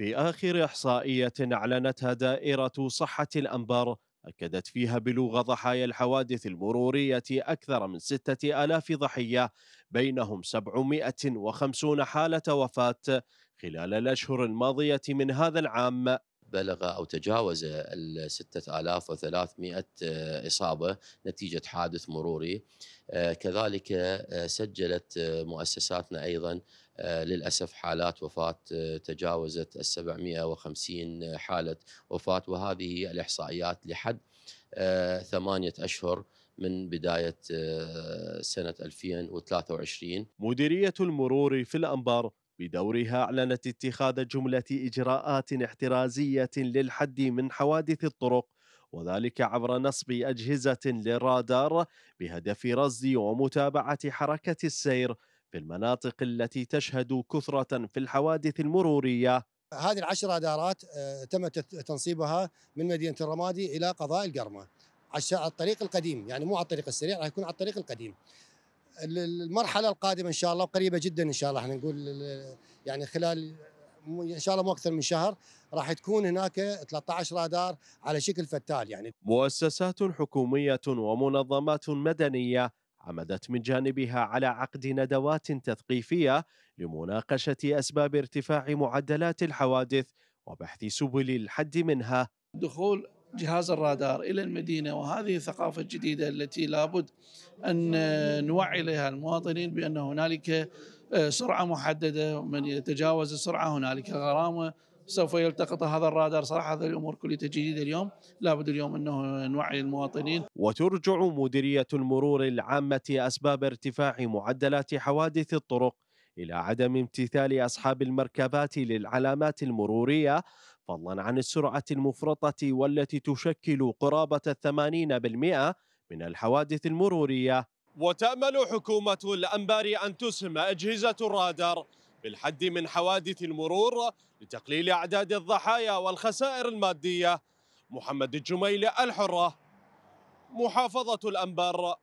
في آخر إحصائية أعلنتها دائرة صحة الأنبار أكدت فيها بلوغ ضحايا الحوادث المرورية أكثر من ستة آلاف ضحية بينهم 750 حالة وفاة خلال الأشهر الماضية من هذا العام بلغ أو تجاوز ال 6300 آه، إصابة نتيجة حادث مروري آه، كذلك آه، سجلت مؤسساتنا أيضا للأسف حالات وفاة تجاوزت ال 750 حالة وفاة وهذه الإحصائيات لحد ثمانية أشهر من بداية سنة 2023 مديرية المرور في الأنبار بدورها أعلنت اتخاذ جملة إجراءات احترازية للحد من حوادث الطرق وذلك عبر نصب أجهزة للرادار بهدف رصد ومتابعة حركة السير في المناطق التي تشهد كثرة في الحوادث المرورية هذه العشر رادارات آه، تم تنصيبها من مدينة الرمادي إلى قضاء القرمة على الطريق القديم يعني مو على الطريق السريع راح يكون على الطريق القديم المرحله القادمه ان شاء الله وقريبه جدا ان شاء الله احنا نقول يعني خلال ان شاء الله مو اكثر من شهر راح تكون هناك 13 رادار على شكل فتال يعني مؤسسات حكوميه ومنظمات مدنيه عمدت من جانبها على عقد ندوات تثقيفيه لمناقشه اسباب ارتفاع معدلات الحوادث وبحث سبل الحد منها دخول جهاز الرادار الى المدينه وهذه الثقافه الجديده التي لابد ان نوعي لها المواطنين بان هنالك آه، سرعه محدده من يتجاوز السرعه هنالك غرامه سوف يلتقط هذا الرادار صراحة هذه الأمور كلها تجديد اليوم لابد اليوم أنه نوعي المواطنين وترجع مديرية المرور العامة أسباب ارتفاع معدلات حوادث الطرق إلى عدم امتثال أصحاب المركبات للعلامات المرورية فضلا عن السرعة المفرطة والتي تشكل قرابة الثمانين بالمئة من الحوادث المرورية وتأمل حكومة الأنبار أن تسهم أجهزة الرادار بالحد من حوادث المرور لتقليل أعداد الضحايا والخسائر المادية محمد الجميل الحرة محافظة الأنبار